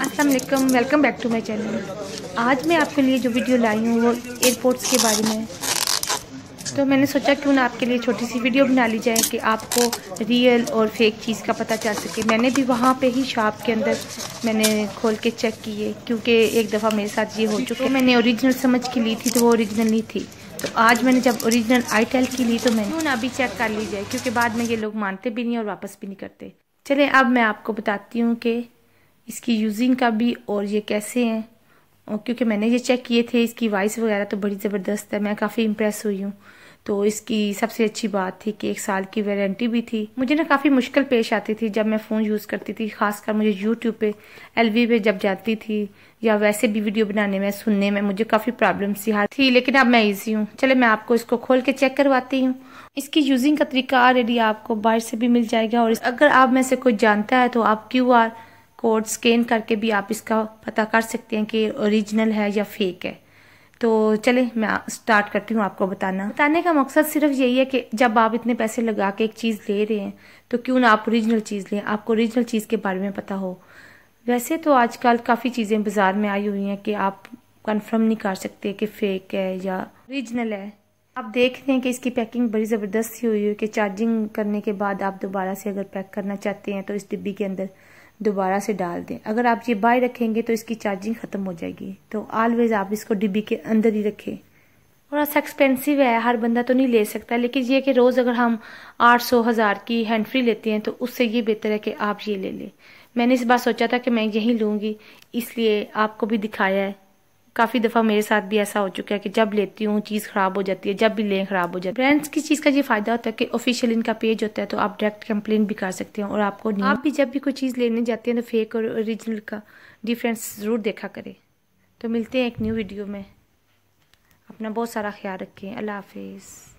Aslam welcome back to my channel आज मैं आपके लिए जो वीडियो लाई हूँ वो एयरपोर्ट्स के बारे में तो मैंने सोचा क्यों ना आपके लिए छोटी सी वीडियो बना ली जाए कि आपको रियल और फेक चीज़ का पता चल सके मैंने भी वहाँ पे ही शॉप के अंदर मैंने खोल के चेक किए क्योंकि एक दफ़ा मेरे साथ ये हो तो चुका है मैंने ओरिजिनल समझ के ली थी तो वो ओरिजिनल नहीं थी तो आज मैंने जब ओरिजिनल आईटेल की ली तो मैंने ना अभी चेक कर ली जाए क्योंकि बाद में ये लोग मानते भी नहीं और वापस भी नहीं करते चले अब मैं आपको बताती हूँ कि इसकी यूजिंग का भी और ये कैसे हैं और क्योंकि मैंने ये चेक किए थे इसकी वॉइस वगैरह तो बड़ी ज़बरदस्त है मैं काफ़ी इम्प्रेस हुई हूँ तो इसकी सबसे अच्छी बात थी कि एक साल की वारंटी भी थी मुझे ना काफ़ी मुश्किल पेश आती थी जब मैं फ़ोन यूज़ करती थी खासकर मुझे यूट्यूब पे एल पे जब जाती थी या वैसे भी वीडियो बनाने में सुनने में मुझे काफ़ी प्रॉब्लम सी हाथ थी लेकिन अब मैं ईजी हूँ चले मैं आपको इसको खोल के चेक करवाती हूँ इसकी यूजिंग का तरीका ऑलरेडी आपको बाहर से भी मिल जाएगा और अगर आप में से कोई जानता है तो आप क्यू कोड स्कैन करके भी आप इसका पता कर सकते हैं कि ओरिजिनल है या फेक है तो चले मैं स्टार्ट करती हूँ आपको बताना बताने का मकसद सिर्फ यही है कि जब आप इतने पैसे लगा के एक चीज़ ले रहे हैं तो क्यों ना आप ओरिजिनल चीज़ लें आपको ओरिजिनल चीज़ के बारे में पता हो वैसे तो आजकल काफ़ी चीज़ें बाज़ार में आई हुई हैं कि आप कंफर्म नहीं कर सकते कि फ़ेक है या ओरिजिनल है आप देख रहे हैं कि इसकी पैकिंग बड़ी ज़बरदस्त सी हुई है कि चार्जिंग करने के बाद आप दोबारा से अगर पैक करना चाहते हैं तो इस डिब्बी के अंदर दोबारा से डाल दें अगर आप ये बाय रखेंगे तो इसकी चार्जिंग ख़त्म हो जाएगी तो ऑलवेज़ आप इसको डिब्बी के अंदर ही रखें थोड़ा सा एक्सपेंसिव है हर बंदा तो नहीं ले सकता लेकिन ये कि रोज़ अगर हम आठ सौ हज़ार की हैंड फ्री लेते हैं तो उससे ये बेहतर है कि आप ये ले लें मैंने इस बार सोचा था कि मैं यही लूँगी इसलिए आपको भी दिखाया है काफ़ी दफ़ा मेरे साथ भी ऐसा हो चुका है कि जब लेती हूँ चीज़ ख़राब हो जाती है जब भी लें ख़राब हो जाती है ब्रांड्स की चीज़ का ये फ़ायदा होता है कि ऑफिशियल इनका पेज होता है तो आप डायरेक्ट कंप्लेन भी कर सकते हैं और आपको आप भी जब भी कोई चीज़ लेने जाते हैं तो फेक और ओरिजिनल का डिफरेंस ज़रूर देखा करें तो मिलते हैं एक न्यू वीडियो में अपना बहुत सारा ख्याल रखें अल्लाह हाफिज़